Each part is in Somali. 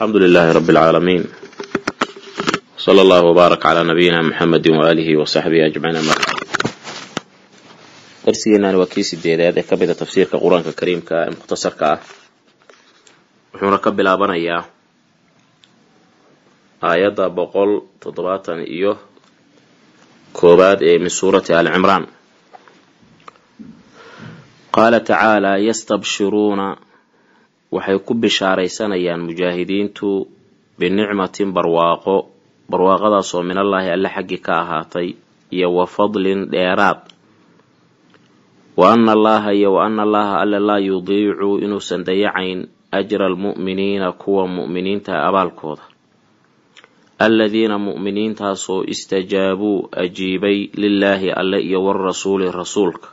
alxamdu lilaahi rabi اlcaalamiin sala allah wbaarak calaa nabiyina muxamedi waaalihi wasaxbihi ajmaciin ama darsigeenan waa kii sideedaad ee ka mida tafsiirka qur-aanka kariimka ee mukhtasarka ah wuxuuna ka bilaabanayaa aayadda boqol toddobaatan iyo koobaad ee min suurati ali qaala tacaala ystabsiruuna waxay ku bishaaraysanayaan mujaahidiintu binicmatin barwaaqo barwaaqadaasoo minallaahi alle xaggi ka ahaatay iyo wa fadlin dheeraad wa ana allaaha iyo wa ana allaaha alle laa yudiicu inuusan dayacayn ajra almu'miniina kuwa mu'miniinta abaalkooda alladiina mu'miniintaasoo istajaabuu ajiibay lilaahi alle iyo warasuuli rasuulka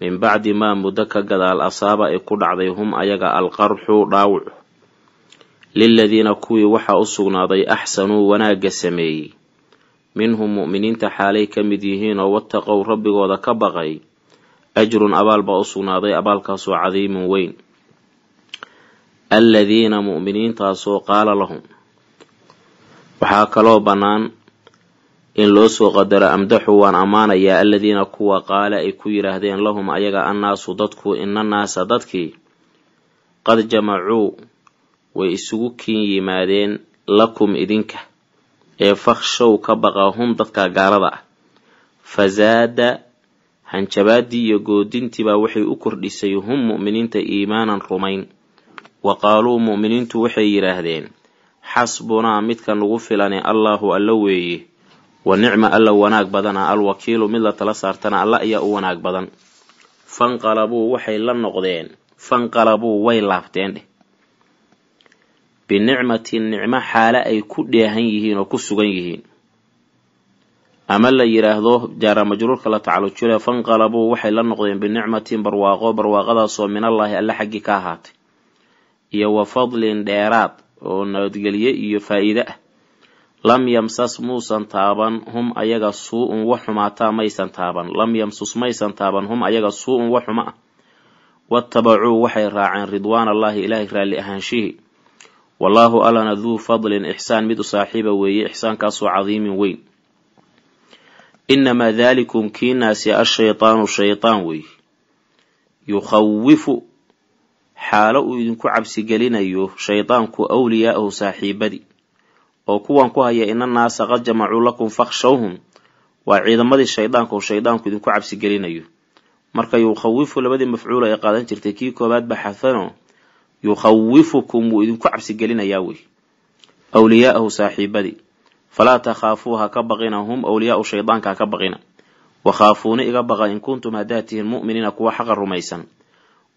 min bacdi maa muddo ka gadaal asaaba ay ku dhacday hum ayaga alqarxu dhaawuc liladiina kuwii waxaa u sugnaaday axsanuu wanaagga sameeyey minhum mu'miniinta xaalay ka mid yihiin oo wattaqow rabbigooda ka baqay ajrun abaal baa u sugnaaday abaalkaasoo cadiimun weyn alladiina mu'miniintaasoo qaala lahum waxaa kaloo bannaan in loo soo qadaro amdaxu waan ammaanayaa aladiina kuwa qaale ay ku yidhaahdeen lahum ayaga annaasu dadku ina naasa dadkii qad jamacuu way isugu kiin yimaadeen lakum idinka ee fakhshow ka baqa hum dadka gaalada ah fasaada hanjabaadii iyo goodintiibaa waxay u kordhisay hum mu'miniinta iimaanan rumayn wa qaaluu mu'miniintu waxay yidhaahdeen xasbunaa midka nagu filani allaahu alla weeye wa nicma alla wanaag badana alwakiilu mid la tala saartana alla ayaa u wanaag badan fanqalabuu waxay la noqdeen fanqalabuu way laabteen dheh binicmatin nicmo xaale ay ku dheehan yihiin oo ku sugan yihiin ama la yidhaahdo jaara majruurka la tacalujule fanqalabuu waxay la noqdeen binicmatin barwaaqo barwaaqadaasoo minallaahi alle xaggii ka ahaatay iyo wa fadlin dheeraad oo nabadgelye iyo faa'iide ah lam yamsas muusan taaban hum ayaga suu-un wax xumaataa maysan taaban lam yamsus maysan taaban hum ayaga suu-un wax xuma ah watabacuu waxay raaceen ridwaan allaahi ilaahay raalli ahaanshihii wallaahu alana duu fadlin ixsaan mid u saaxiiba weeye ixsaankaasoo cadiimin weyn inamaa daalikum kiinaasi ashaydaanu shaydaan weeye yukhawifu xaalo uu idinku cabsigelinayo shaydaanku awliyaahu saaxiibadii oo kuwan ku haya ina naasa qad jamacuu lakum fakhshawhum waa ciidamadii shaydaanka oo shaydaanku idinku cabsi gelinayo marka yukhawifu labadii mafcuula ay qaadan jirtay kii koobaad baxafano yukhawifukum wuu idinku cabsigelinayaa wey awliyaa'ahu saaxiibadii falaa takhaafuuha ka baqina hum awliyaau shaydaanka haka baqina wakhaafuuna iga baqa in kuntum haddaad tihiin mu'miniina kuwa xaqa rumaysan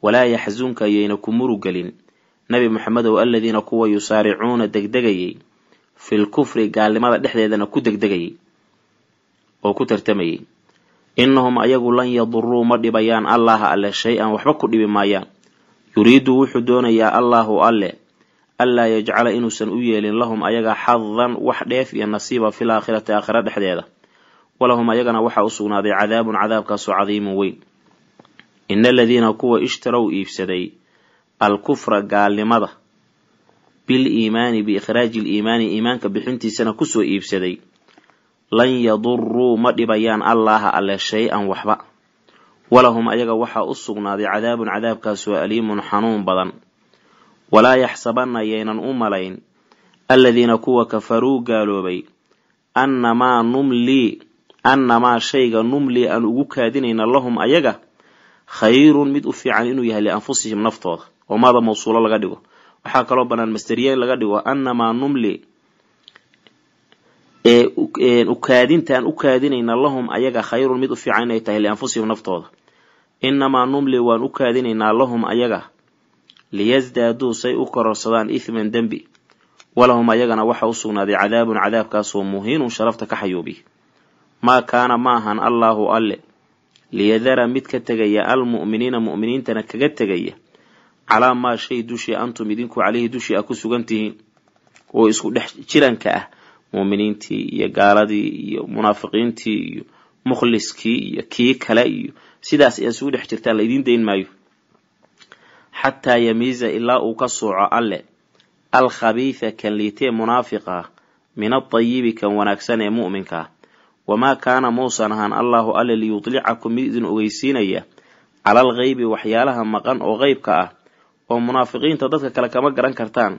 walaa yaxsunka ayayna ku murugelin nabi maxamedow aladiina kuwa yusaaricuuna degdegayay fil kufri gaalnimada dhexdeedana ku degdegayay oo ku tartamayay innahum ayagu lan yaduruu ma dhibayaan allaha alle shay-an waxba ku dhibi maayaan yuriidu wuxuu doonayaa allaahu alle allaa yajcala inuusan u yeelin lahum ayaga xadan wax dheef iyo nasiiba fil aakhirati aakhira dhexdeeda walahum ayagana waxaa u sugnaaday cadaabun cadaabkaasu cadiimun weyn ina aladiina kuwa ishtarow iibsaday alkufra gaalnimada biliimaani biikhraaji liimaani iimaanka bixintiisana kusoo iibsaday lan yaduruu ma dhibayaan allaaha alle shay-an waxba walahum ayaga waxaa u sugnaaday cadaabun cadaabkaasoo aliimun xanuun badan walaa yaxsabanna yaynan u malayn alladiina kuwa kafaruu gaaloobay annamaa numlii annamaa shayga numlii aan ugu kaadinayna lahum ayaga khayrun mid u fiican inuu yahay lianfusihim naftooda oo maada mawsuulo laga dhigo waxaa kaloo banaan masderiye laga dhigo anamaa numli ukaadintaan u kaadinayna lahum ayaga khayrun mid u fiican inay tahay lianfusihim naftooda inamaa numli waan u kaadinaynaa lahum ayaga liyasdaaduu say u kororsadaan ithman dembi walahum ayagana waxa u sugnaaday cadaabun cadaabkaasoo muhiinun sharafta ka xayoobiya maa kaana ma ahan allaahu alle liyadara mid ka tegaya almu'miniina mu'miniintana kaga tegaya calaa maa shay dushii antum idinku caleyhi dushii a ku sugan tihiin oo isku dhex jiranka ah muuminiintii iyo gaaladii iyo munaafiqiintii iyo mukhliskii iyo kii kale iyo sidaas ayaa isugu dhex jirtaa laydin dayn maayo xataa yamiisa ilaa uu ka sooco alle alkhabiitha kan liitee munaafiqa ah, min adayibi kan wanaagsan ee mu'minka ah wamaa kaana muusan ahaan allaahu alle liyudlicakum mid idin ogeysiinaya cala alghaybi waxyaalaha maqan oo qeybka ah oo munaafiqiinta dadka kale kama garan kartaan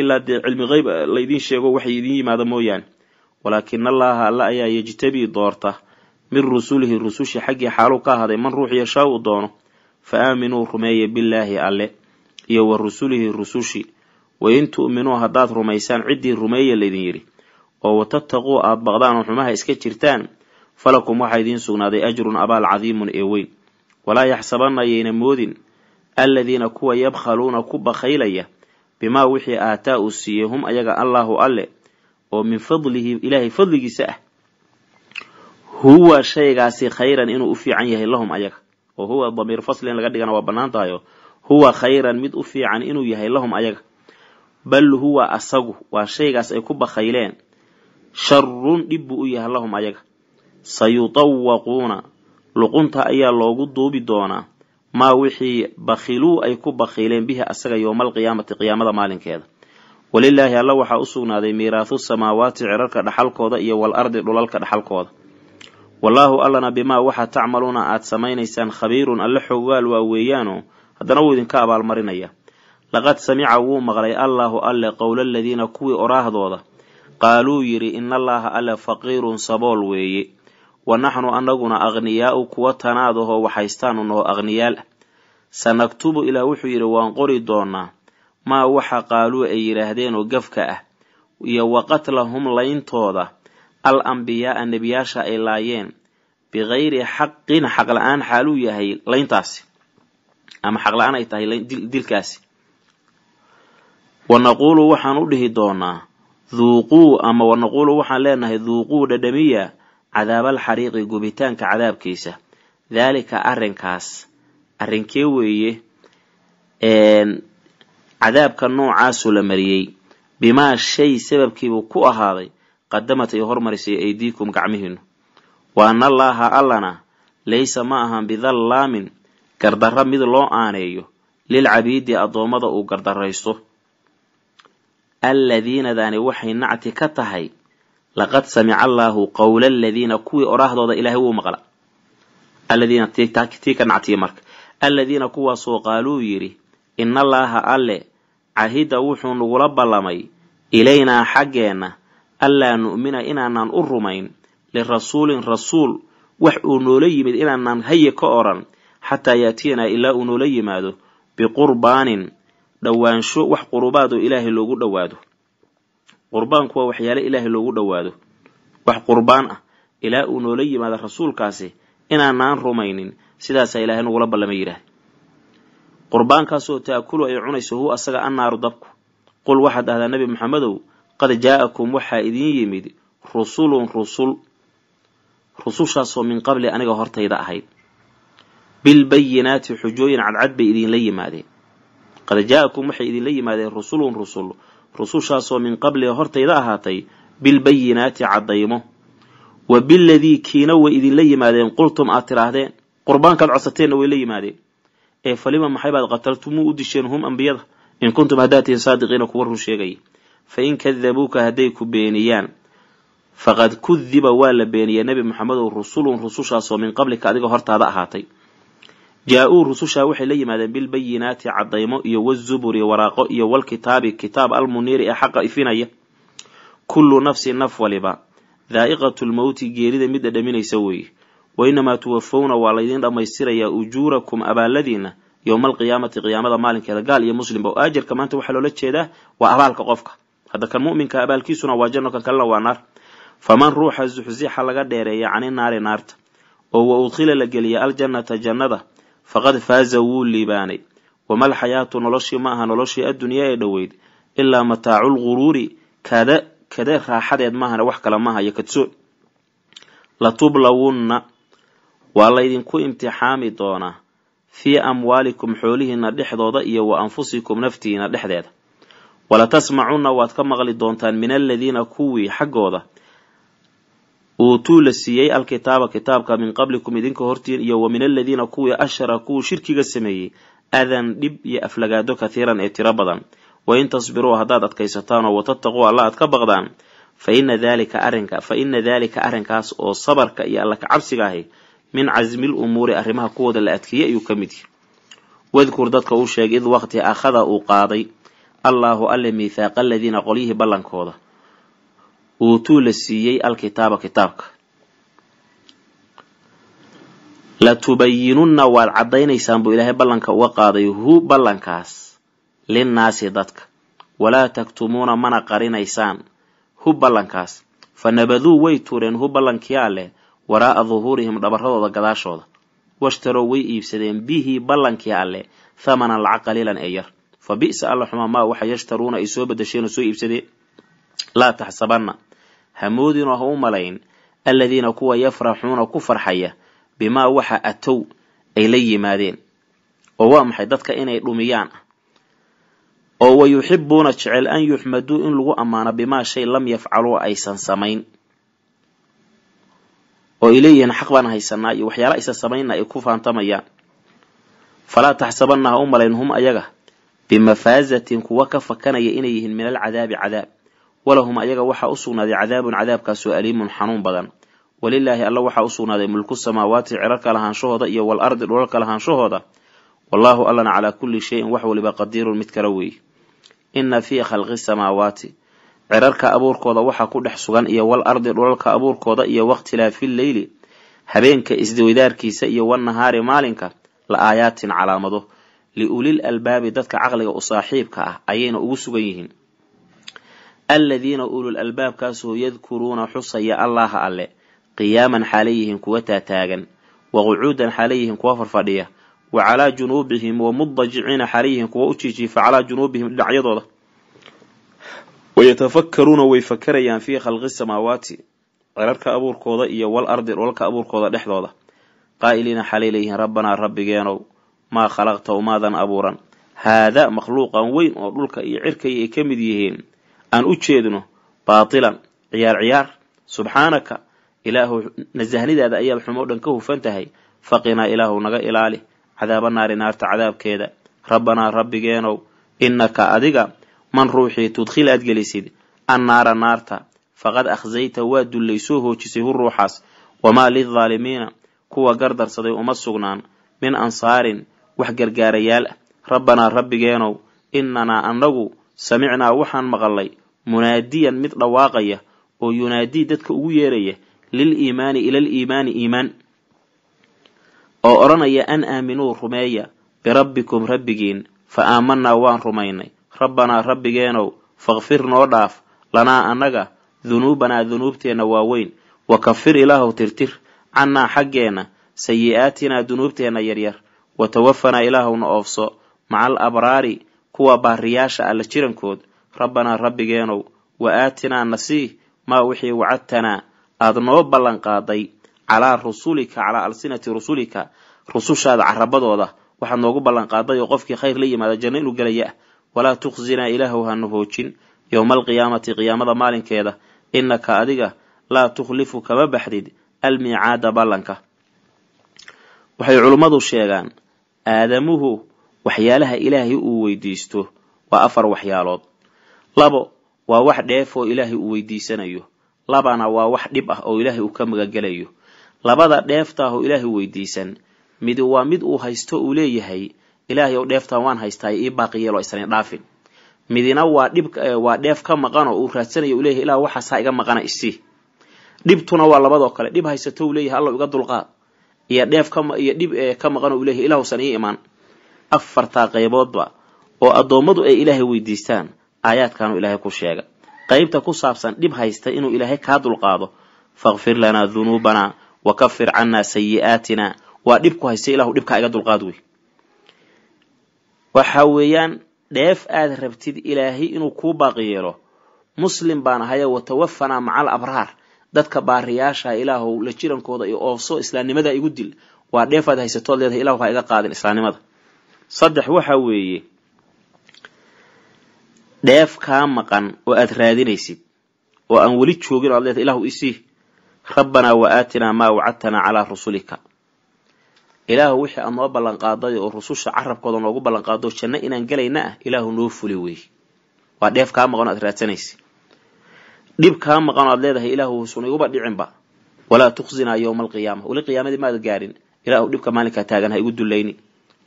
ilaa dee cilmi qeyb eh, laydiin sheego waxay idiin yimaada mooyaane walaakin allaaha alla ayaa yajtabi doorta min rusulihi rusushi xaggii xaaluu ka ahaday man ruux yashaa uu doono fa aaminuu rumeeya billaahi alle iyo wa rusulihi rusushi wain tu'minuu haddaad rumaysaan ciddii rumeeya laydin yidhi oo watattaquu aad baqdaan oo xumaha iska jirtaan falakum waxaa idiin sugnaaday ajrun abaal cadiimun ee weyn walaa yaxsabanna ayayna moodin aladiina kuwa yabkhaluuna ku bakhaylaya bimaa wixii aataa uu siiyey hum ayaga allaahu alle oo min fadlihi ilaahay fadligiisa ah huwa shaygaasi khayran inuu u fiican yahay lahum ayaga oo huwa damiir fasli in laga dhigana waa bannaan tahayo huwa khayran mid u fiican inuu yahay lahum ayaga bal huwa asagu waa shaygaas ay ku bakhayleen sharun dhib buu u yahay lahum ayaga sayutawaquuna luqunta ayaa loogu duubi doonaa maa wixii bakhiluu ay ku bakhiileen bihi asaga yowmaalqiyaamati qiyaamada maalinkeeda walilaahi alla waxaa u sugnaaday miiraahu samaawaati cirarka dhaxalkooda iyo wal ardi dhulalka dhaxalkooda wallaahu allana bimaa waxaa tacmaluuna aada samaynaysaan khabiirun alle xoggaal waa weeyaano haddana wuu idinka abaalmarinaya laqad samica wuu maqlay allaahu alle qowla aladiina kuwii oraahdooda qaaluu yidhi inallaaha alle faqiirun sabool weeye wanaxnu anaguna akhniyaau kuwa tanaadahoo waxaystaanu noo akhniyaal ah sanaktubu ilaa wuxuu yidhi waan qori doonaa maa waxa qaaluu ay yidhaahdeenoo gafka ah iyo wa qatlahum layntooda al ambiyaaa nebiyaasha ay laayeen bikayri xaqin xaqla-aan xaaluu yahay layntaasi ama xaqla-aan ay tahay dilkaasi wanaquulu waxaan u dhihi doonaa duuquu ama wanaquulu waxaan leenahay duuquu dhadhamiya cadaabaalxariiqi gubitaanka cadaabkiisa daalika arrinkaas arrinkee weeye cadaabka noocaasuu la mariyey bimaa shay sababkiibuu ku ahaaday qadamad ay hormarisay aydiikum gacmihiinu wa allaaha allana laysa ma ahan bidallaamin gardarro mid loo aaneeyo lilcabiidi addoommada uu gardarraysto alladiinadaani waxay nacti ka tahay laqad samica allaahu qowla aladiina kuwii oraahdooda ilaahay wuu maqla aladiina ka nactiya marka aladiina kuwaasoo qaaluu yidhi inallaaha alle cahida wuxuu nagula ballamay ilaynaa xaggeenna allaa nu'mina inaanan u rumayn lirasuulin rasuul wax uu noola yimid inaanan haye ka odhan xataa yaatiyanaa ilaa uu noola yimaado biqurbaanin dhowaansho wax qurubaadoo ilaahay loogu dhowaado qurbaanku waa waxyaale ilaahay loogu dhowaado wax qurbaan ah ilaa uu noola yimaado rasuulkaasi inaanaan rumaynin sidaasaa ilaahay nagula ballamay yidhaahda qurbaankaasoo taakulu ay cunayso hu asaga annaaru dabku qul waxaad dhahdaa nebi maxamedow qad jaa'akum waxaa idiin yimid rusulun rusul rusushaasoo min qabli aniga hortayda ahayd bilbayinaati xujooyin cadcad bay idiinla yimaadeen qad jaa'akum waxay idiinla yimaadeen rusulun rusul rusushaasoo min qabliga hortayda ahaatay bilbayinaati caddaymo wa biladii kiina way idinla yimaadeen qultum aad tidhaahdeen qurbaankaad codsateenna way la yimaadeen ee falima maxaybaad qataltumuu u disheen hum ambiyada in kuntum haddaad tihiin saadiqiina kuwa run sheegaya fa in kadabuuka hadday ku beeniyaan faqad kudiba waa la beeniyay nebi moxamed ow rusulun rusushaasoo min qablika adiga hortaada ahaatay jaa-uu rusushaa waxay la yimaadeen bilbayinaati cadaymo iyo wazuburi waraaqo iyo walkitaabi kitaab almuniiri ee xaqa ifinaya kullu nafsi naf waliba daa'iqatu lmowti geerida midda dhaminaysa weeye wainamaa tuwafowna waa laydiin dhammaystirayaa ujuurakum abaaladiina yowma alqiyaamati qiyaamada maalinkeeda gaal iyo muslimba oo aajarka maanta waxaa loola jeedaa waa abaalka qofka hadda kan mu'minka abaalkiisuna waa janno kan kalena waa naar faman ruuxa zuxzixa laga dheereeya cani naari naarta oo wa udkhila la geliya aljannata jannada faqad faaza wuu liibaanay wamal xayaatu noloshii ma aha noloshii addunya ee dhoweyd ilaa mataaculguruuri kada kada raaxadeed maahana wax kale maaha iyo kadsoon latublawunna waa laydinku imtixaami doonaa fii amwaalikum xoolihiina dhexdooda iyo wa anfusikum naftiina dhexdeeda walatasmacunna waad ka maqli doontaan min aladiina kuwii xaggooda uutuu la siiyey alkitaaba kitaabka min qablikum idinka hortiin iyo wa min aladiina kuwii ashrakuu shirkiga sameeyey adan dhib iyo aflagaado kathiiran ee tiro badan wa in tasbiruu haddaad adkaysataan oo watataquu alla aad ka baqdaan fa ina daalika arrinka fa ina daalika arrinkaas oo sabarka iyo alla kacabsiga ahi min casmil umuuri arrimaha kuwooda la adkeeyey ayuu ka mid yahay wadkur dadka u sheegay id waqti akhada uu qaaday allaahu alle miithaaqa aladiina qolyihii ballankooda uutuu la siiyey alkitaaba kitaabka la tubayinunna waad caddaynaysaan buu ilaahay ballanka uga qaaday hu ballankaas linnaasi dadka walaa taktumuuna mana qarinaysaan hu ballankaas fa nabaduu way tuureen hu ballankii alleh waraa'a duhuurihim dhabarradooda gadaashooda washtarow way iibsadeen bihii ballankii alleh thamanan lacag qaliilan ee yar fa bi'sa alla xuma maa waxa yashtaruuna ay soo badasheen oo soo iibsadeen laa taxsabanna hamoodinoo ha u malayn alladiina kuwa yafraxuuna ku farxaya bimaa waxa atow ay la yimaadeen oo waa maxay dadka inay dhumiyaan oo wayuxibuuna jecel an yuxmaduu in lagu ammaano bimaa shay lam yafcaluu aysan samayn oo ay leeyihiin xaq baan haysanaa iyo waxyaala aysan samaynna ay ku faantamayaan falaa taxsabanna ha u malayn hum ayaga bimafaasatin kuwa ka fakanaya inay yihiin min alcadaabi cadaab walahum ayaga waxaa u sugnaaday cadaabun cadaabkaasoo aliimun xanuun badan walilaahi alla waxaa u sugnaaday mulku samaawaati cirarka lahaanshahooda iyo wal ardi dhulalka lahaanshahooda wallaahu allana calaa kulli shayin wax waliba qadiirun mid kala weeye ina fii khalqi samaawaati cirarka abuurkooda waxaa ku dhex sugan iyo wal ardi dhulalka abuurkooda iyo wakhtilaafi lleyli habeenka isdiwadaarkiisa iyo wannahaari maalinka la aayaatin calaamado liulil albaabi dadka caqliga u saaxiibka ah ayayna ugu sugan yihiin aladiina ulul albaabkaasoo yadkuruuna xusaya allaha alle qiyaaman xaalayyihiin kuwa taataagan waqucuudan xaalayyihiin kuwa farfadhiya wa calaa junuubihim wa mudajiciina xaalayyihiin kuwa u jiijiifa calaa junuubihim dhinacyadooda wayatafakkaruuna way fakarayaan fii khalqi samaawaati cerarka abuurkooda iyo wal ardi dholalka abuurkooda dhexdooda qaa'iliina xalay leeyihiin rabbanaa rabbigeenow maa khalaqta umaadan abuuran haada makhluuqan weyn oo dhulka iyo cirkaya ay ka mid yihiin aan u jeedno baatilan ciyaar ciyaar subxaanaka ilaahu nasahnidaada ayaad xumoo dhan ka hufan tahay faqinaa ilaahu naga ilaali cadaaba naari naarta cadaabkeeda rabbanaa rabbigeenow innaka adiga man ruuxii tudkhil aad gelisid annaara naarta faqad akhsayta waa dullay soo hoojisay hu ruuxaas wamaa lidaalimiina kuwa gardarsaday uma sugnaan min ansaarin wax gargaarayaal ah rabbanaa rabbigeenow innanaa annagu samicnaa waxaan maqalnay munaadiyan mid dhawaaqaya oo yunaadii dadka ugu yeeraya lil iimaani ilal iimaani iimaan oo odhanaya an aaminuu rumeeya birabbikum rabbigiin fa aamanaa waan rumaynay rabbanaa rabbigeenow fakfir noo dhaaf lanaa annaga dunuubanaa dunuubteenna waaweyn wa kafir ilaahow tirtir cannaa xaggeenna sayi'aatinaa dunuubteenna yaryar wa tawafanaa ilaahowna oofso macal abraari kuwa baariyaasha alla ah jirankood rabbanaa rabbigeenow wa aatinaa nasiih maa wixii wacadtanaa aad noo ballan qaaday calaa rusulika calaa alsinati rusulika rusushaada carabadooda waxaad noogu ballan qaaday oo qofkii khayr la yimaada janno inuu gelaya ah walaa tuqsinaa ilaahu hanu hoojin yowma alqiyaamati qiyaamada maalinkeeda innaka adiga laa tukhlifu kama baxdid almiicaada ballanka waxay culummadu sheegaan aadamuhu waxyaalaha ilaahay uu weydiisto waa afar waxyaalood labo waa wax dheef oo ilaahay uu weydiisanayo labana waa wax dhib ah oo ilaahay uu ka magagelayo labada dheeftaah oo ilaahay weydiisan midi waa mid uu haysto uu leeyahay ilaahay ow dheeftan waan haystaa ii baaqi yeelo aysanay dhaafin midina waa dhib waa dheef ka maqan uu raadsanayo uu leeyahay ilaa waxaas iga maqana isi dhibtuna waa labadoo kale dhib haysato uu leeyahay allow iga dulqaad iyo dheef kaiyo dhib ka maqan oo uu leeyahay ilaahusan ii imaan afartaa qayboodba oo addoommadu ay ilaahay weydiistaan aayaadkaanu ilaahay ku sheega qeybta ku saabsan dhib haysta inuu ilaahay kaa dulqaado fakfir lanaa dunuubana wakafir canaa sayi'aatina waa dhib ku haysta ilahu dhibkaa iga dulqaad wey waxa weeyaan dheef aad rabtid ilaahay inuu kuu baaqi yeelo muslim baan ahaya watawafanaa macal abraar dadka baariyaasha ilaahw la jirankooda iyo oofso islaamnimada igu dil waa dheefaad haysatood leedahay ilahu ha iga qaadin islaamnimada saddex waxa weeye dheef kaa maqan oo aad raadinaysid oo aan weli joogin o ad leeta ilaahu isii rabbanaa wa aatinaa maa wacadtanaa calaa rusulika ilaahu wixii aad noo ballanqaaday oo rususha carabkooda noogu ballanqaado janno inaan gelayna ah ilaahu noo fuli weeye waa dheef kaa maqan oo aad raadsanaysid dhib kaa maqan oo aad leedahay ilaahu uusan iguba dhicinba walaa tukhzinaa yowma alqiyaama weli qiyaamadii maad gaarin ilaahu dhibka maalinkaa taagan ha igu dulayni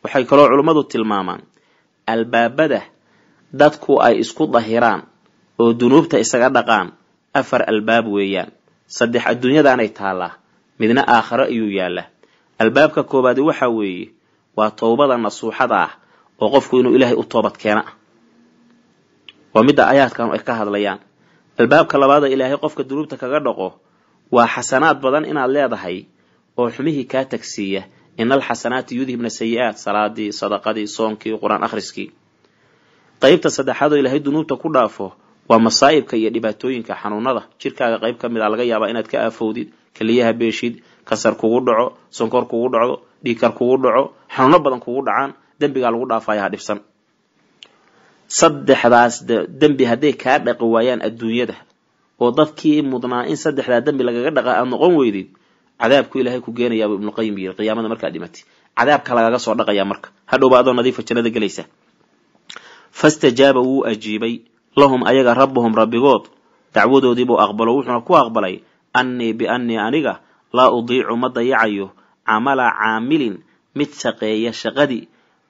waxay kaloo culummadu tilmaamaan albaabada dadku ay isku dahiraan oo dunuubta isaga dhaqaan afar albaab weeyaan saddex adduunyadaanay taallaa midna aakhare ayuu yaallaa albaabka koowaadi waxaa weeye waa towbada nasuuxada ah oo qofku inuu ilaahay u toobad keena waa midda aayaadkan ay ka hadlayaan albaabka labaada ilaahay qofka dunuubta kaga dhaqo waa xasanaad badan inaad leedahay oo xumihii kaa tagsiiya ina alxasanaati yudhibna sayi-aad salaadii sadaqadii soonkii qur-aan akhriskii qaybta saddexaad oo ilaahay dunuubta ku dhaafo waa masaa'ibka iyo dhibaatooyinka xanuunada jirkaaga qayb ka mid a ah laga yaabaa inaad ka aafowdid keliyaha beeshid kasar kugu dhaco sonkor kugu dhacdo dhiikar kugu dhaco xanuuno badan kugu dhacaan dembigaa lagu dhaafaya ha dhibsan saddexdaas dembi hadday kaa dhaqi waayaan adduunyada oo dadkii mudnaa in saddexdaa dembi lagaga dhaqa aad noqon weydid cadaabku ilaahay ku geenayaa buu ibnuqayim yiri qiyaamada markaad dhimatay cadaabka lagaga soo dhaqayaa marka hadhowba adoo nadiifa jannada gelaysa fastajaaba wuu ajiibay lahum ayaga rabbuhum rabbigood dacwadoodiibuu aqbalo wuxuuna ku aqbalay annii biannii aniga laa udiicu ma dayacayo camala caamilin mid shaqeeya shaqadii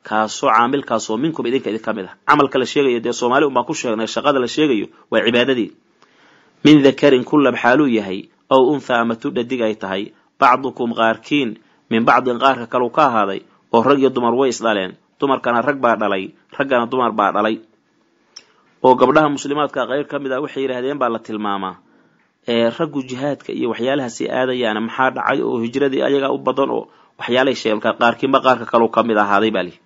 kaasoo caamilkaasoo minkum idinka idin ka mid ah camalka la sheegayo dee soomaali unbaan ku sheegnay shaqada la sheegayo waa cibaadadii min dakarin kullab xaaluu yahay ow unthaa ama tu dhadig ay tahay bacdukum qaarkiin min bacdin qaarka kaleu ka ahaaday oo rag iyo dumar way isdhaleen dumarkana rag baa dhalay raggana dumar baa dhalay oo gabdhaha muslimaadka qeyb ka mid a ah waxay yidhaahdeen baa la tilmaamaa ee raggu jihaadka iyo waxyaalahaasi aadayaana maxaa dhacay oo hijradii ayaga u badan oo waxyaalahay sheeg markaa qaarkiinba qaarka kaleu ka mid ahaaday baa lihi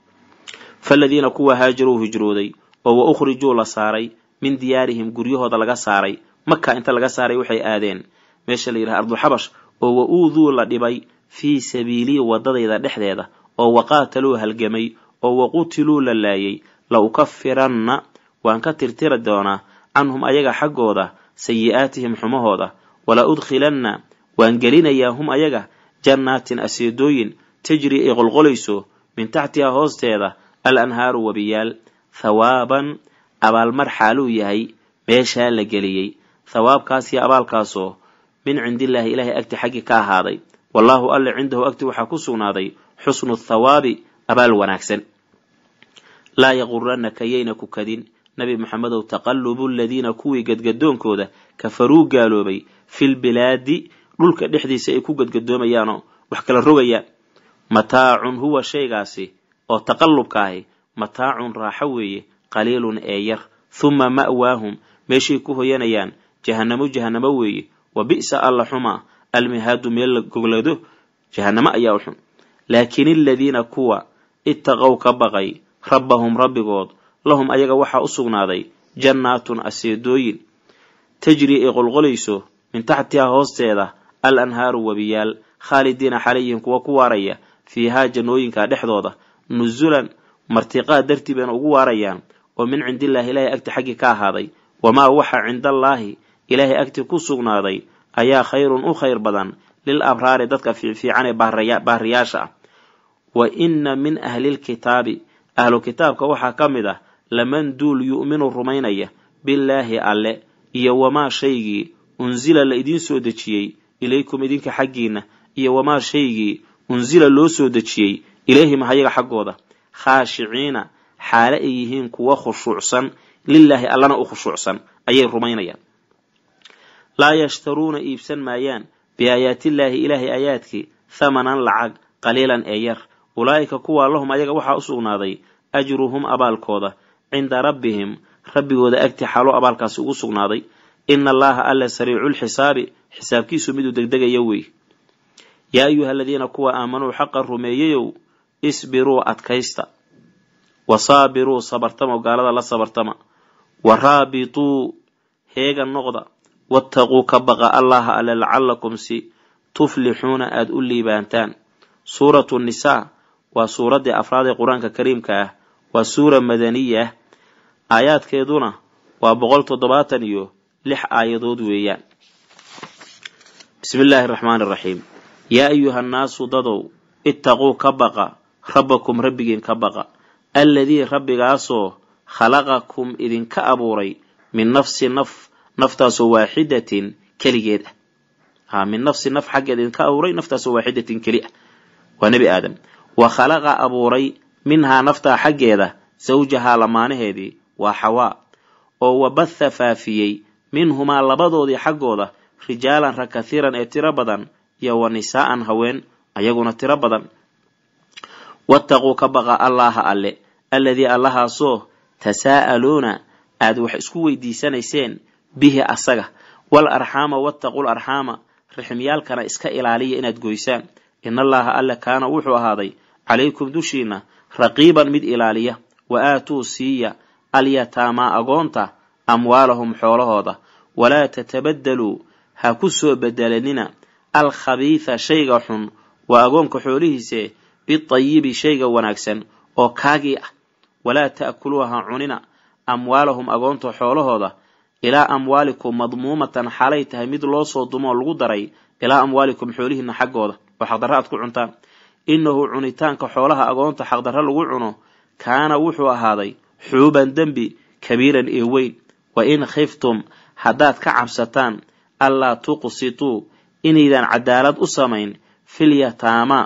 faaladiina kuwa haajaruu hijrooday oo wa ukhrijuu la saaray min diyaarihim guryahooda laga saaray maka inta laga saaray waxay aadeen meesha la yidhaha arduxabash oo wa uuduu la dhibay fii sabiilii waddadayda dhexdeeda oo waqaataluu halgamay oo waqutiluu la laayay la ukafiranna waan ka tirtiri doonaa canhum ayaga xaggooda sayi'aatihim xumahooda wala udkhilanna waan gelinayaa hum ayaga jannaatin aseedooyin tajri ay qolqolayso min taxtihaa hoosteeda al anhaaru webiyaal thawaaban abaalmar xaaluu yahay meeshaa la geliyey thawaabkaas iyo abaalkaasoo min cindillaahi ilaahay agti xaggi ka ahaaday wallaahu alle cindahu agti waxaa ku sugnaaday xusnu thawaabi abaal wanaagsan laa yaquranaka yayna ku kadin nabi maxamedow taqallubu ladiina kuwii gadgadoonkooda kafaruu gaaloobay filbilaadi dhulka dhexdiisa ay ku gadgadoomayaanoo wax kala rogayaan mataacun huwa shaygaasi oo taqalubka ahi mataacun raaxo weeye qaliilun ee yar thuma ma'waahum meeshay ku hoyanayaan jahanamo jahanamo weeye wa bi'sa alla xumaa almihaadu meel la goglado jahanamo ayaa u xun laakiin aladiina kuwa ittaqow ka baqay rabbahum rabbigood lahum ayaga waxaa u sugnaaday jannaatun aseedooyin tajri ay qolqolayso min taxtihaa hoosteeda al anhaaru webiyaal khaalidiina xalayhim kuwa ku waaraya fiihaa jannooyinka dhexdooda nusulan martiqaa dartii bayna ugu waarayaan oo min cindillaahi ilaahay agti xaggii ka ahaaday wamaa waxa cindaallaahi ilaahay agti ku sugnaaday ayaa khayrun u khayr badan lil abraari dadka fiican ee baahriyaasha ah wa inna min ahlilkitaabi ahlu kitaabka waxaa ka mid ah laman duul yu'minu rumaynaya billaahi alle iyo wamaa shaygii unsila la idiin soo dejiyey ilaykum idinka xaggiinna iyo wamaa shaygii unsila loo soo dejiyey ilayhim hayaga xaggooda khaashiciina xaale ay yihiin kuwa khushuucsan lilaahi allana u khushuucsan ayay rumaynayaan laa yashtaruuna iibsan maayaan biaayaatillaahi ilaahay aayaadkii thamanan lacag qaliilan ee yar ulaa'ika kuwa lahum ayaga waxaa u sugnaaday ajruhum abaalkooda cinda rabbihim rabbigooda agti xaalo abaalkaasi ugu sugnaaday ina allaha alle sariiculxisaabi xisaabkiisu miduu degdegaya wey yaa ayuha aladiina kuwa aamanuu xaqa rumeeyayow isbiruu adkaysta wa saabiruu sabartamo gaalada la sabartama wa raabituu heega noqda wattaquu ka baqa allaha alle lacallakum si tuflixuuna aada u liibaantaan suuratu nisaa waa suuraddii afraad ee qur-aanka kariimka ah waa suura madaniya ah. aayaadkeeduna waa boqol toddobaatan iyo lix aayadood weeyaan bismi illaahi raxmaani iraxiim yaa ayuha ayuhannaasu dadow ittaquu ka baqa rabbakum rabbigiin ka baqa alladii rabbigaasoo khalaqakum idinka abuuray min nafsi naf naftaasoo waaxidatin keligeed ah min nafsi naf xaggeed idinka abuuray naftaasoo waaxidatin keli ah waa nebi aadam wa khalaqa abuuray minhaa naftaa xaggeeda sawjahaa lamaanaheedii waa xawaa oo wabatha faafiyey minhumaa labadoodii xaggooda rijaalan rag kathiiran ee tiro badan iyo wa nisaa'an haween ayaguna tiro badan wattaquu ka baqa allaaha alle alladii allahaasoo tasaa'aluuna aad wax isku weydiisanayseen bihi asaga wal arxaama wattaqul arxaama raximyaalkana iska ilaaliya inaad goysaan in allaaha alle kaana wuxuu ahaaday calaykum dushiina raqiiban mid ilaaliya wa aatuu siiya alyataamaa agoonta amwaalahum xoolahooda walaa tatabadaluu ha ku soo bedelanina alkhabiitha shayga xun waa agoonka xoolihiise bitayibi shayga wanaagsan oo kaagii ah walaa ta'kuluu ha cunina amwaalahum agoonta xoolahooda ilaa amwaalikum madmuumatan xalay tahay mid loo soo dumoo lagu daray ilaa amwaalikum xoolihiina xaggooda oo xaqdarra aad ku cuntaan innahu cunitaanka xoolaha agoonta xaqdarra lagu cuno kaana wuxuu ahaaday xuuban dembi kabiiran ee weyn wa in khiftum haddaad ka cabsataan allaa tuqsituu inaydan cadaalad u samayn filyataama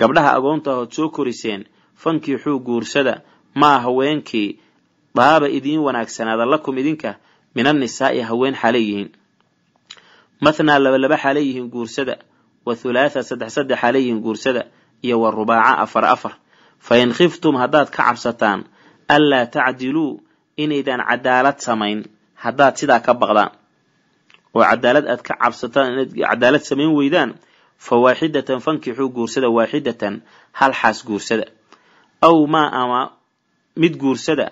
gabdhaha agoonta ahood soo koriseen fankiixuu guursada maa haweenkii daaba idiin wanaagsanaada lakum idinka min annisaa'i haween xaalay yihiin mathnaa labalaba xaalay yihiin guursada wa thulaatha saddex saddex xaalay yihiin guursada iyo wa rubaaca afar afar fa in khiftum haddaad ka cabsataan anlaa tacdiluu inaydaan cadaalad samayn haddaad sidaa ka baqdaan oo cadaalad aad ka cabsataan inaad cadaalad samayn weydaan fa waaxidatan fankixuu guursada waaxidatan hal xaas guursada aw maa ama mid guursada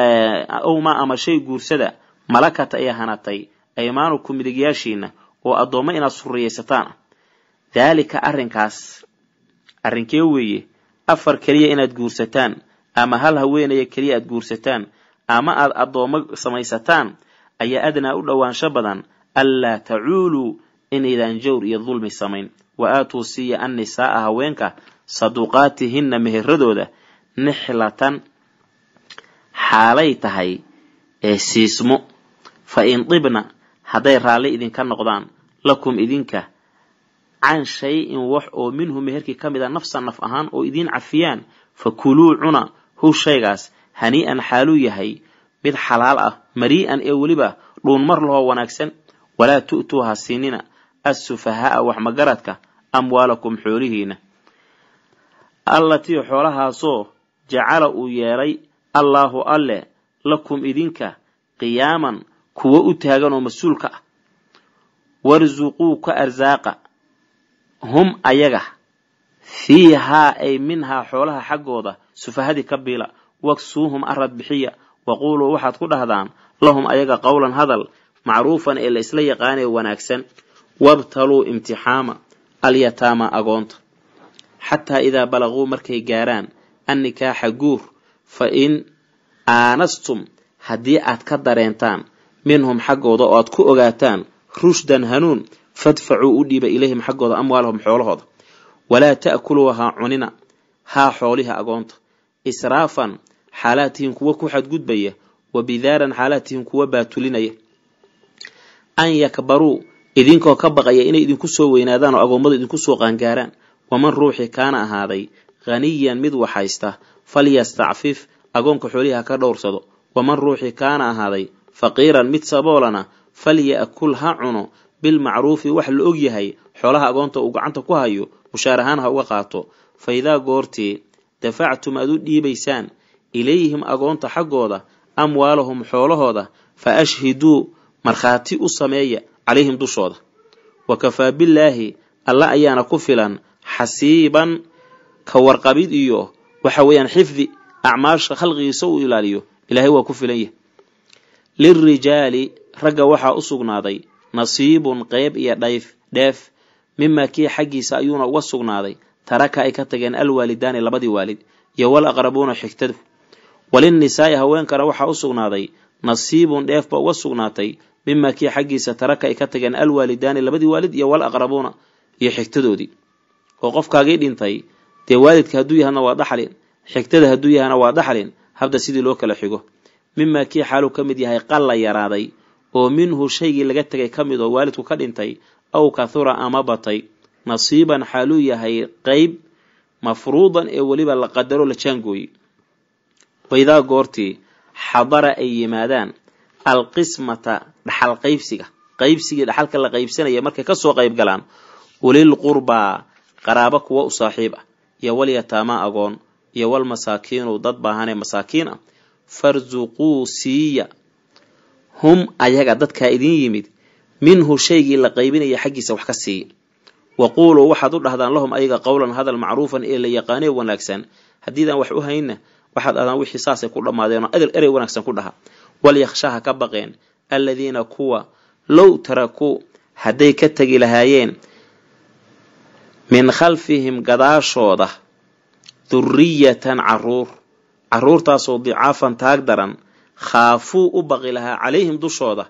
eh, aw maa ama shay guursada malakata ee hanatay aymaanuku midigyaashiina oo addoommo inaad surriyaysataan daalika arrinkaas arrinkee weeye afar keliya inaad guursataan ama hal haweenaya keliya aad guursataan ama aad addoommo samaysataan ayaa adnaa u dhowaansho badan allaa tacuuluu inaydaan jawr iyo dulmi samayn wa aatuu siiya annisaa'a haweenka saduqaatihinna meheradooda nixlatan xaalay tahay ee siismo fa in dibna hadday raalli idinka noqdaan lakum idinka can shay-in wax oo minhu meherkii ka mid a nafsan naf ahaan oo idiin cafiyaan fa kuluu cuna hu shaygaas hanii'an xaaluu yahay mid xalaal ah marii'an ee weliba dhuunmar lahoo wanaagsan walaa tu'tuuha siinina assufahaa'a waxmagaradka amwaalakum xoolihiina allatii xoolahaasoo jacala uu yeelay allaahu alleh lakum idinka qiyaaman kuwo u taagan oo mas-uulka ah warsuquu ka arsaaqa hum ayaga fiihaa ay minhaa xoolaha xaggooda sufahadii ka biila waksuuhum arad bixiya waquuluu waxaad ku dhahdaan lahum ayaga qowlan hadal macruufan ee laysla isla yaqaanee wanaagsan wabtaluu imtixaama alyataama agoonta xataa idaa balaguu markay gaaraan annikaaxa guur fa in aanastum haddii aad ka dareentaan minhum xaggooda oo aad ku ogaataan rushdan hanuun fadfacuu u dhiibay ilayhim xaggooda amwaalahum xoolahooda walaa ta'kuluu ha cunina haa xoolihi agoonta israafan xaalaatihin kuwa ku xadgudbaya wa bidaaran xaalaatihin kuwa baatulinaya an yakbaruu idinkoo ka baqaya inay idinku soo weynaadaan oo agoommada idinku soo qaangaaraan waman ruuxi kaana ahaaday haniyan mid waxhaysta falyastacfif agoonka xoolihi ha ka dhowrsado waman ruuxi kaana ahaaday faqiiran mid saboolana falya'kul ha cuno bilmacruufi wax la og yahay xoolaha agoonta uu gacanta ku hayo mushaar ahaan ha uga qaato faidaa goortii dafactum aad u dhiibaysaan ilayhim agoonta xaggooda amwaalahum xoolahooda fa ashhiduu markhaati u sameeya calayhim dushooda wa kafaa billaahi alla ayaana ku filan xasiiban ka warqabid iyo waxa weeyaan xifdi acmaasha khalqigiisa uu ilaaliyo ilaahay waa ku filan yahy lirijaali ragga waxaa u sugnaaday nasiibun qeyb iyo dhayf dheef mima kii xaggiisa ayuuna uga sugnaaday taraka ay ka tageen alwaalidaani labadii waalid iyo wal aqrabuuna xigtadu walinnisaa'i haweenkana waxaa u sugnaaday nasiibun dheefba uga sugnaatay mima kii xaggiisa taraka ay ka tageen alwaalidaani labadii waalid iyo wal aqrabuuna iyo xigtadoodii oo qofkaagii dhintay dee waalidka hadduu yahana waa dhaxlin xigtada hadduu yahana waa dhaxlin habda sidii loo kala xigo mima kii xaaluu ka mid yahay qalla yaraaday oo minhu shaygii laga tegay ka mid oo waalidku ka dhintay aw kathura ama batay nasiiban xaaluu yahay qeyb mafruudan ee weliba la qadaro la jaangooye waydaa goortii xadara ay yimaadaan alqismata dhaxal qaybsiga qaybsigii dhaxalka la qaybsanaya markay kasoo qayb galaan ulilqurbaa qaraabo kuwa u saaxiib ah iyo walyataama agoon iyo walmasaakiinu dad baahanee masaakiin ah farsuquu siiya hum ayaga dadkaa idiin yimid minhu shaygii la qaybinaya xaggiisa wax ka siiya quuluu waxaad u dhahdaan lahum ayaga qowlan hadal macruufan ee la yaqaanee wanaagsan haddiidaan wax u haynna waxaad adaan wixii saasay ku dhammaadeen oo adal erey wanaagsan ku dhaha walyakhshaha ka baqeen alladiina kuwa low tarakuu hadday ka tegi lahaayeen min khalfihim gadaashooda duriyatan caruur caruurtaasoo dicaafan taag daran khaafuu u baqi lahaa calayhim dushooda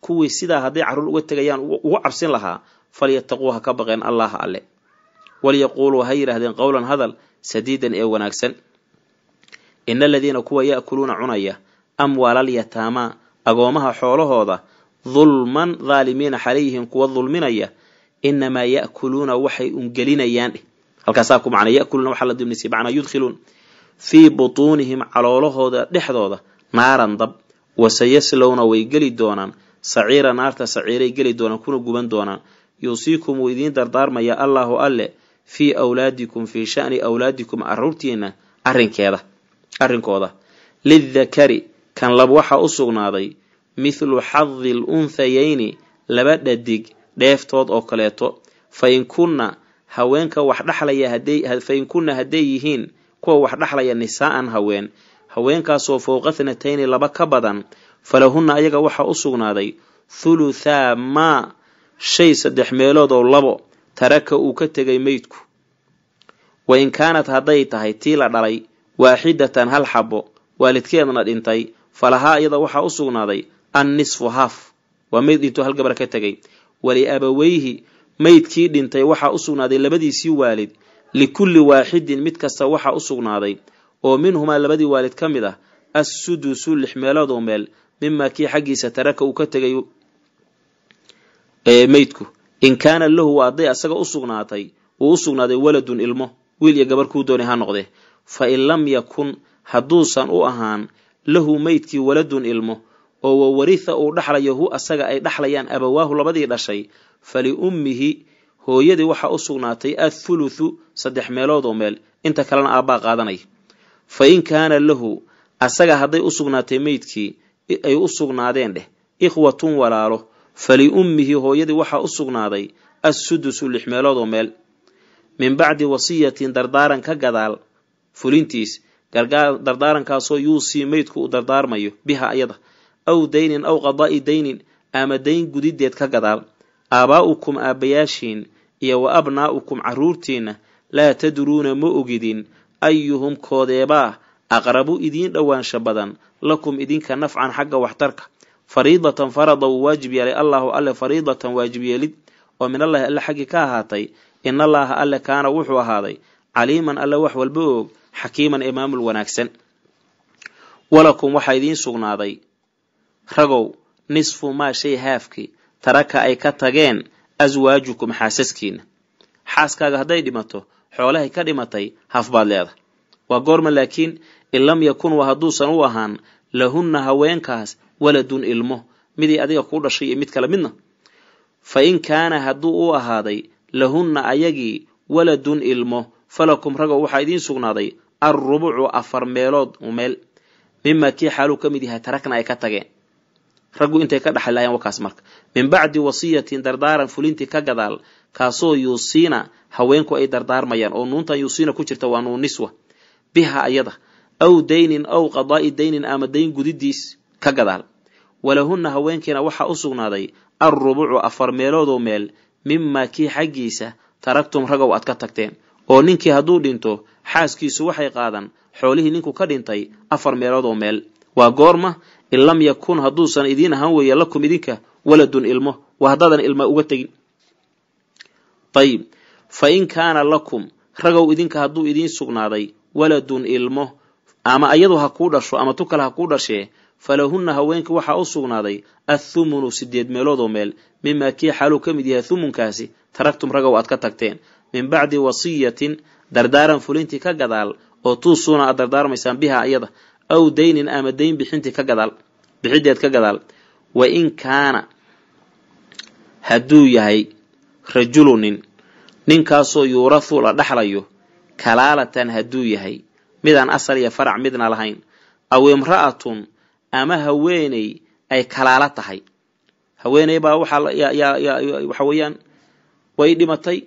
kuwii sidaa hadday carruur uga tegayaan ugu cabsin lahaa falyataquu ha ka baqeen allaha alle walyaquuluu ha yidhaahdeen qowlan hadal sadiidan ee wanaagsan ina aladiina kuwa yaakuluuna cunaya amwaalal yataamaa agoomaha xoolahooda dulman daalimiina xalayhim kuwa dulminaya inamaa yaakuluuna waxay ungelinayaan dheh halkaasaa ku macnaa ya'kuluuna waxaa la dibnisay macnaa yudkhiluun fii butuunihim caloolahooda dhexdooda naaran dab wasayaslowna way geli doonaan saciira naarta saciiray geli doonaan kuna guban doonaan yuusiikum wuu idiin dardaarmaya allaahu alle fii awlaadikum fii shani awlaadikum caruurtiina arinkeeda arrinkooda lidakari kan lab waxaa u sugnaaday mithlu xadi l laba dhadig dheeftood oo kaleeto fain kunna haweenka wax dhaxlaya fain kunna hadday yihiin kuwa wax dhaxlaya nisaa'an haween haweenkaasoo fowqa thnatayni laba ka badan falahunna ayaga waxaa u sugnaaday thuluthaa maa shay saddex meelood oo labo taraka uu ka tegay meydku wa in kaanad hadday tahay tii la dhalay waaxidatan hal xabo waalidkeedna dhintay falahaa iyada waxaa u sugnaaday an nisfu haaf waa mayd dhinto hal gabar ka tegay waliabaweyhi maydkii dhintay waxaa u sugnaaday labadiisii waalid likulli waaxidin mid kasta waxaa u sugnaaday oo minhumaa labadii waalid ka mid ah assudusu lix meelood oo meel mimaa kii xaggiisa taraka uu ka tegay maydku in kaana lahu waa hadday asaga usugnaatay uu usugnaaday waladun ilmo wiil iyo gabar kuu dooni ha noqde fa in lam yakun hadduusan u ahaan lahu meydkii waladun ilmo oo wawaritha uu dhaxlayo hu asaga ay dhaxlayaan abawaahu labadii dhashay faliummihi hooyadii waxaa u sugnaatay athuluthu saddex meelood oo meel inta kalena aabbaa qaadanay fa in kaana lahu asaga hadday u sugnaatay meydkii ay u sugnaadeen dheh ikhwatun walaalo faliummihi hooyadii waxaa u sugnaaday assudusu lix meelood oo meel min bacdi wasiyatin dardaaran ka gadaal fulintiis dardaarankaasoo yuusii meydku u dardaarmayo biha ayada aw daynin aw qadaa'i daynin ama dayn gudideed ka gadaal aabaa'ukum aabbayaashiin iyo wa abnaa'ukum carruurtiinna laa tadruuna ma ogidin ayuhum koodeebaa aqrabu idiin dhowaansho badan lakum idinka nafcan xagga waxtarka fariidatan farada wuu waajib yeelay allaahu alle fariidatan waajib yeelid oo minallaahi alle xaggii ka ahaatay inallaaha alle kaana wuxuu ahaaday caliiman alle wax walba oog xakiiman ee maamul wanaagsan walakum waxaa idiin sugnaaday ragow nisfu maa shay haafki taraka ay ka tageen aswaajukum xaasaskiina xaaskaaga hadday dhimato xoolahay ka dhimatay haf leeda waa goorma laakiin in lam yakun wa hadduusan u ahaan lahunna haweenkaas waladun ilmo midii adiga kuu dhashay iyo mid kale midna fa in kaana hadduu u ahaaday lahunna ayagii waladun ilmo falakum rago waxaa idiin sugnaaday alrubucu afar meelood meel mima kii xaaluu ka mid yahay tarakna ay ka tageen raggu intay ka dhexli lahayeen wakaas marka min bacdi wasiyatin dardaaran fulintii ka gadaal kaasoo yuusiina haweenku ay dardaarmayaan oo nuuntan yuusiina ku jirta waa nuun niswa biha ayada aw daynin aw qadaa'i daynin ama dayn gudidiis ka gadaal walahunna haweenkiina waxaa u sugnaaday alrubucu afar meeloodoo meel mimaa kii xaggiisa taragtum ragow aad ka tagteen oo ninkii hadduu dhinto xaaskiisu waxay qaadan xoolihii ninku ka dhintay afar meelood oo meel waa goorma in lam yakun hadduusan idiin ahaan weeye lakum idinka waladun ilmo waa haddaadan ilma uga tegin ayib fa in kaana lakum ragow idinka hadduu idiin sugnaaday waladun ilmo ama iyadu ha kuu dhasho ama tu kale ha kuu dhashee falahunna haweenka waxaa u sugnaaday athumunu sideed meelood oo meel mimaa kii xaaluu ka mid yahay thumunkaasi taragtum ragow aad ka tagteen min bacdi wasiyatin dardaaran fulintii ka gadaal oo tuusuuna aad dardaarmaysaan bihaa iyada aw daynin ama dayn bixintii ka gadaal bixideed ka gadaal wa in kaana hadduu yahay rajulu nin ninkaasoo yuurathu la dhexlayo kalaalatan hadduu yahay midaan asal iyo farac midna lahayn aw imra'atun ama haweeney ay kalaalo tahay haweeney baa waxa weeyaan way dhimatay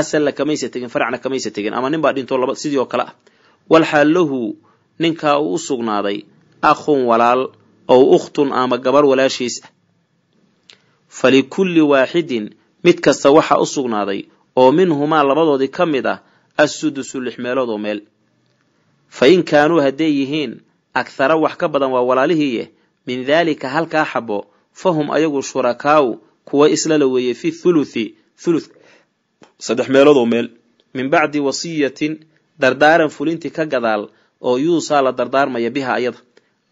asalna kamaysa tegin faracna kamaysa tegin ama nin baa dhintoo sidii oo kale ah walxaa lahu ninkaa uu u sugnaaday akhun walaal ow ukhtun ama gabar walaashiis ah falikulli waaxidin mid kasta waxaa u sugnaaday oo minhumaa labadoodii ka mid ah assudusu lix meelood oo meel fa in kaanuu hadday yihiin akhara wax ka badan waa walaalihiiye min daalika halkaa xabo fahum ayagu shurakaau kuwa la weeyey fi thuluthi thuluth saddex meelood oo meel min bacdi wasiyatin dardaaran fulintii ka gadaal oo yuusaa la dardaarmaya biha ayada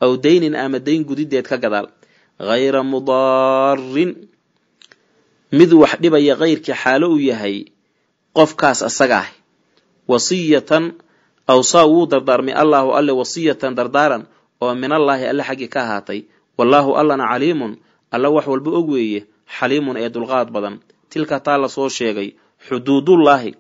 aw daynin ama dayn gudideed ka gadaal hayra mudaarin mid wax dhibaya kayrkii xaalo u yahay qofkaas asagaah wasiyatan awsaa wuu dardaarmay allaahu alle wasiyatan dardaaran oo minallaahi alle xaggii ka ahaatay wallaahu allana caliimun alla wax walba og weeye xaliimun ee dulqaad badan tilka taa lasoo sheegay xuduudullaahi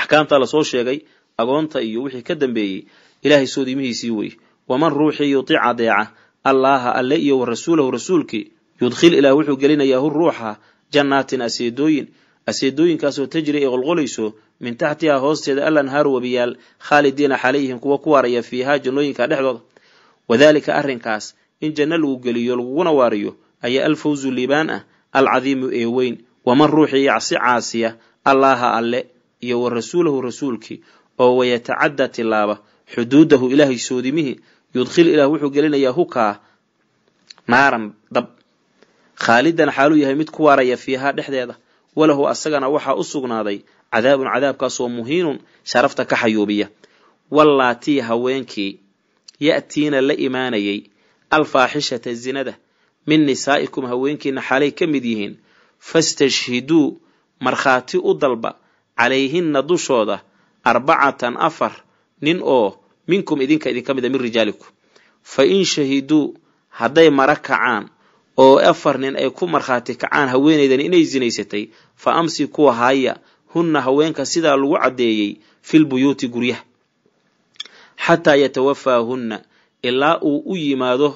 axkaamtaa lasoo sheegay agoonta iyo wixii ka dambeeyey ilaahay soodimihiisii wey waman ruuxii yutic adeeca allaaha alle iyo warasuulahu rasuulkii yudkhil ilaah wuxuu gelinayaa hu ruuxa jannaatin aseedooyin aseedooyinkaasoo tajri ay qolqolayso min taxtihaa hoosteeda alanhaaru wabiyaal khaalidiina xalayhim kuwa ku waaraya fiihaa jannooyinka dhexdooda wadaalika arrinkaas in janno lagu geliyo laguguna waariyo ayaa alfawzu liibaan ah alcadiimu ee weyn waman ruuxii yacsi caasiya allaaha alle iyo wa rasuulahu rasuulkii oo wayatacadda tilaaba xuduudahu ilaahay soodimihi yudkhil ilaah wuxuu gelinayaa hukaa naaran dab khaalidan xaaluu yahay mid ku waaraya fiiha dhexdeeda walahu asagana waxaa u sugnaaday cadaabun cadaabkaasoo muhiinun sharafta ka xayuubiya wallaatii haweenkii ya'tiina la imaanayay alfaaxishata zinada min nisaa'ikum haweenkiina xalay ka mid yihiin fastashhiduu markhaati u dalba calayhinna dushooda arbacatan afar nin oo minkum idinka idinka mid a min rijaalikum fa in shahiduu hadday mara kacaan oo afar nin ay ku markhaati kacaan haweenaydan inay zinaysatay fa amsi kuwa haaya hunna haweenka sidaa lagu caddeeyey filbuyuuti guryaha xataa yatawafaahunna ilaa uu u yimaado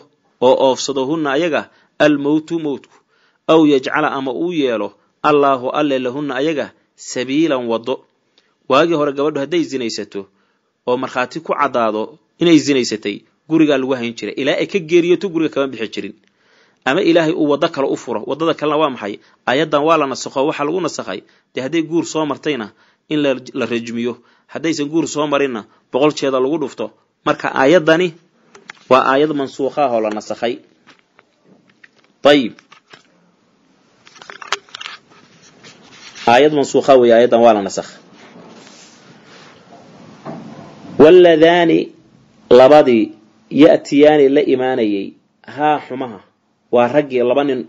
oo oofsado hunna ayaga almowtu mowtku aw yajcala ama uu yeelo allaahu alle lahunna ayaga sabiilan waddo waagii hore gabadhu hadday zinaysato oo markhaati ku caddaado inay zinaysatay gurigaa lagu hayn jiray ilaa ay ka geeriyato guriga kama bixi jirin ama ilaahay uu wado kale u furo wadada kalena waa maxay ayadan waa la nasakho waxaa lagu nasakhay dee hadday guur soo martayna in la rajmiyo haddaysan guur soo marinna boqol jeeda lagu dhufto marka aayadani waa aayad mansuukha la nasakhay ayib aayad mansuukha wey ayadan waa la nasakh waladaani labadii yatiyaani la imaanayay haa xumaha waa raggii laba nin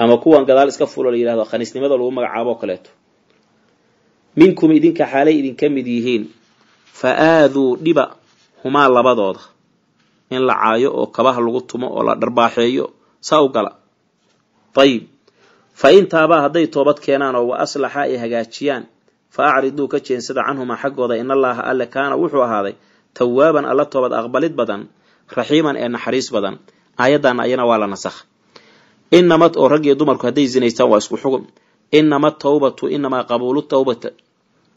ama kuwan gadaal iska fulo la yidhahdo khaniisnimada lagu magacaabo o kaleeto minkum idinka xaalay idinka mid yihiin fa aaduu dhiba humaa labadooda in la caayo oo kabaha lagu tumo oo la dharbaaxeeyo saa u gala ayib fa in taabaa hadday toobad keenaan oo wa aslaxa ay hagaajiyaan fa acriduu ka jeensada canhumaa xaggooda in allaaha alle kaana wuxuu ahaaday tawaaban alla toobad aqbalid badan raxiiman ee naxariis badan aayadan ayana waa la nasakh inamad oo rag iyo dumarku hadday zinaystaan waa isku xugum inama tawbatu inamaa qabuulu tawbata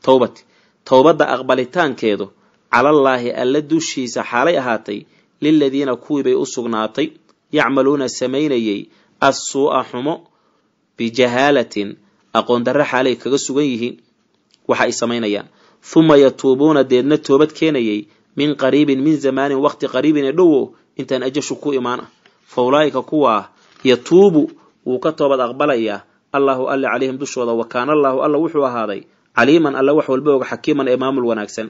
towbati towbadda aqbalitaankeedu calallaahi alla dushiisa xaalay ahaatay liladiina kuwiibay u sugnaatay yacmaluuna samaynayay assuu'a xumo bijahaalatin aqoon darre xaalay kaga sugan yihiin waxa ay samaynayaan huma yatuubuuna deedna toobad keenayay min qariibin min zamaanin waqti qariibin ee dhowo intaan ajashu ku imaan fa ulaa'ika kuwaa yatuubu wuu ka toobad aqbalayaa allaahu alle calayhim dushooda wa kaana allaahu alla wuxuu ahaaday caliiman alle wax walba oga xakiiman ee maamul wanaagsan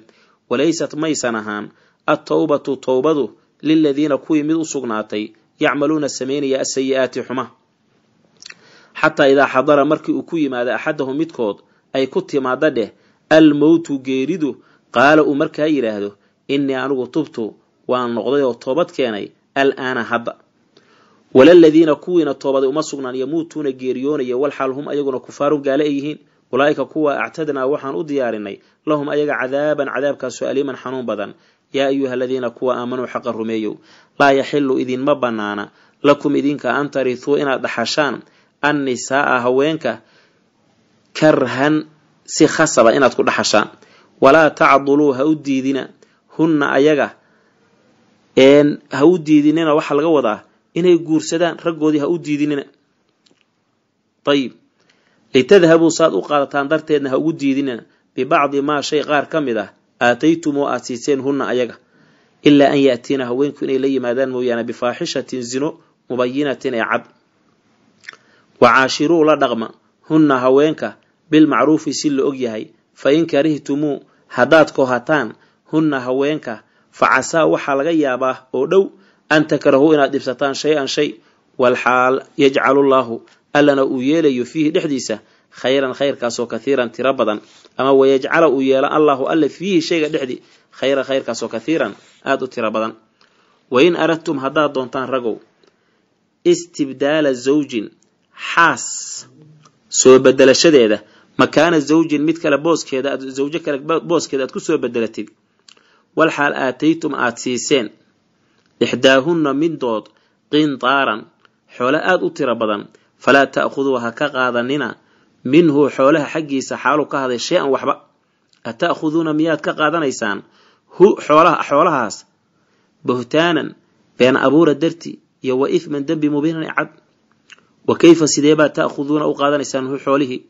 walaysat maysan ahaan attowbatu towbadu liladiina kuwii mid u sugnaatay yacmaluuna samaynaya asayi'aati xuma xataa idaa xadara markii uu ku yimaada axadahum midkood ay ku timaada dheh almowtu geeridu qaala uu markaa yidhaahdo innii anigu tubtu waan noqday oo toobad keenay alaana hadda walaladiina kuwiina toobaday uma sugnaan yamuutuuna geeriyoonaya walxaal hum ayaguna kufaaru gaale ay yihiin ulaa'ika kuwa actadnaa waxaan u diyaarinay lahum ayaga cadaaban cadaabkaasoo aliiman xanuun badan yaa ayuha aladiina kuwa aamanuu xaqa rumeeyow laa yaxilu idinma bannaana lakum idinka an tarithuu inaad dhaxashaan annisaa'a haweenka karhan si khasaba inaad ku dhaxashaan walaa tacduluu ha u diidina hunna ayaga ha u diidinina waxaa laga wadaa inay guursadaan raggoodii ha u diidinina ayib litadhabuu saad u qaadataan darteedna ha ugu diidinina bibacdi maa shay qaar ka mid ah aataytum aad siiseen hunna ayaga ilaa an yaatiina haweenku inay la yimaadaan mooyaane bifaaxishatin zino mubayinatin ee cad wa caashiruu la dhaqma hunna haweenka bilmacruufi si la og yahay fa in karihtumuu haddaad kohataan hunna haweenka fa casaa waxaa laga yaabaa oo dhow an takrahuu inaad dhibsataan shay-an shay walxaal yajcalu llaahu allana uu yeelayo fiihi dhexdiisa khayran khayrkaasoo kathiiran tiro badan ama wayajcala uu yeela allaahu alle fiihi shayga dhexdi khayran khayrkaasoo kathiiran aada u tiro badan wain aradtum haddaad doontaan ragow istibdaala zawjin xaas soo bedelashadeeda makaana zawjin mid kale booskeeda zawjo kale booskeeda aad ku soo bedelatid walxaal aataytum aad siiseen ixdaahunna midood qintaaran xoole aad u tiro badan falaa ta'khuduu ha ka qaadanina minhu xoolaha xaggiisa xaalu ka haday shay-an waxba ata'khuduuna miyaad ka qaadanaysaan hu xoolahaas buhtaanan been abuura darti iyo wa ifman dembi mubiinan cad wa kayfa sideebaa ta'khuduuna u qaadanaysaan hu xoolihii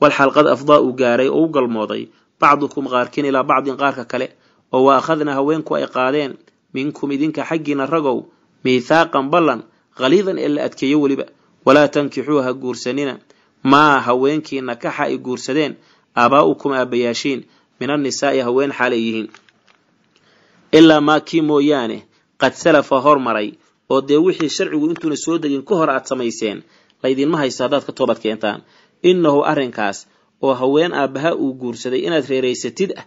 walxaal qad afdaa uu gaaray oo u galmooday bacdukum qaarkiin ilaa bacdin qaarka kale oo wa akhadnaa haweenku ay qaadeen minkum idinka xaggiina ragow miithaaqan ballan khaliidan ee la adkeeyo weliba walaa tankixuu ha guursanina maa haweenkii nakaxa ay guursadeen aabaa'ukum aabayaashiin min annisaa'i haween xaalay yihiin ilaa maa kii mooyaane qad salafa hormaray oo dee wixii sharcigu intuuna soo degin ka hor aad samayseen laydinma haysto haddaad ka toobad keentaan innahu arrinkaas oo haween aabbaha uu guursaday inaad reeraysatid ah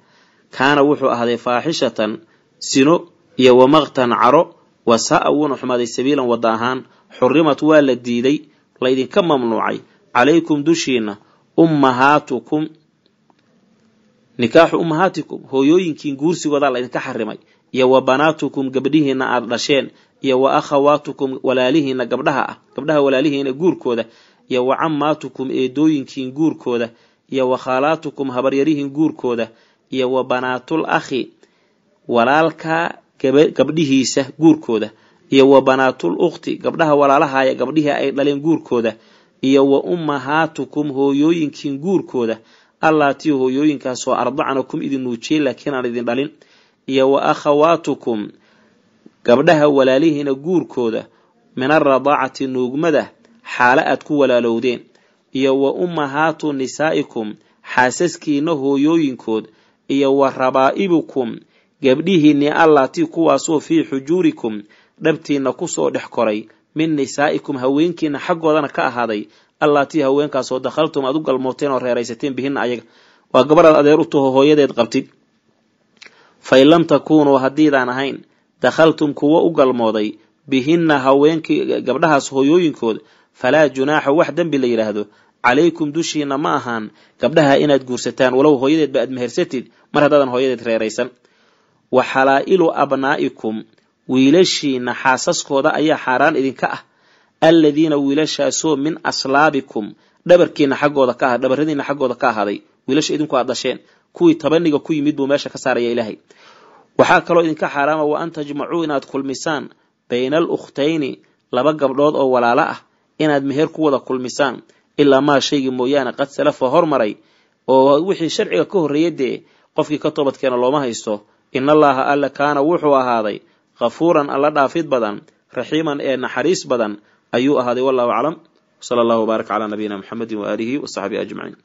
kaana wuxuu ahday faaxishatan sino iyo wamaqtan caro wasaa wuuna xumaaday sabiilan wada ahaan xurimat waa la diiday laydinka mamnuucay calaykum dushiina ummahaatukum nikaaxu ummahaatikum hooyooyinkiin guursigoodaa laydinka xarimay iyo wa banaatukum gabdhihiina aada dhasheen iyo wa akhawaatukum walaalihiina gabdhaha ah gabdhaha walaalihiina guurkooda iyo wa camaatukum eedooyinkiin guurkooda iyo wa khaalaatukum habaryarihiin guurkooda iyo wa banaatul akhi walaalkaa gabdhihiisa guurkooda iyo wa banaatul ukhti gabdhaha walaalahaya gabdhihii ay dhaleen guurkooda iyo wa ummahaatukum hooyooyinkiin guurkooda allaatii hooyooyinkaasoo kum idin nuujiyey laakiin aan idin dhalin iyo wa akhawaatukum gabdhaha walaalihiina guurkooda min aradaacati nuugmada xaalo aad ku walaalowdeen iyo wa ummahaatu nisaa'ikum xaasaskiina hooyooyinkood iyo wa rabaa'ibukum gabdhihiinnii allatii kuwaasoo fii xujuurikum dhabtiinna kusoo dhex koray min nisaa'ikum haweenkiinna xaggoodana ka ahaaday allatii haweenkaasoo dakhaltum aad u galmooteen oo reeraysateen bihinna ayaga waa gabadhaad adeer u taho hooyadeed qabtid fain lam takuunuu haddiidaan ahayn dakhaltum kuwo u galmooday bihinna haweenkii gabdhahaas hoyooyinkood falaa junaaxa wax dembi la yidhaahdo calaykum dushiina ma ahaan gabdhaha inaad guursataan walow hooyadeedba aad mehersatid mar haddaadan hooyadeed reeraysan wa xalaa'ilu abnaa'ikum wiilashiina xaasaskooda ayaa xaaraan idinka ah alladiina wiilashaasoo min aslaabikum dhabarkiina xaggooda ka ah dhabaradiina xaggooda ka ahaaday wiilasha idinku aad dhasheen kuwii tabaniga ku yimid buu meesha ka saaraya ilaahay waxaa kaloo idinka xaaraama wa an tajmacuu inaad kulmisaan bayna alukhtayni laba gabdhood oo walaalo ah inaad meher ku wada kulmisaan ilaa maa shaygii mooyaane qad salafa hormaray oo wixii sharciga ka horreeyay dee qofkii ka toobadkeena looma haysto inallaaha alle kaana wuxuu ahaaday khafuuran alla dhaafid badan raxiiman ee naxariis badan ayuu ahaaday wallahu aclam sala allahu wbaarak calaa nabiyina muxamedin waaalihi wasaxbihi ajmaciin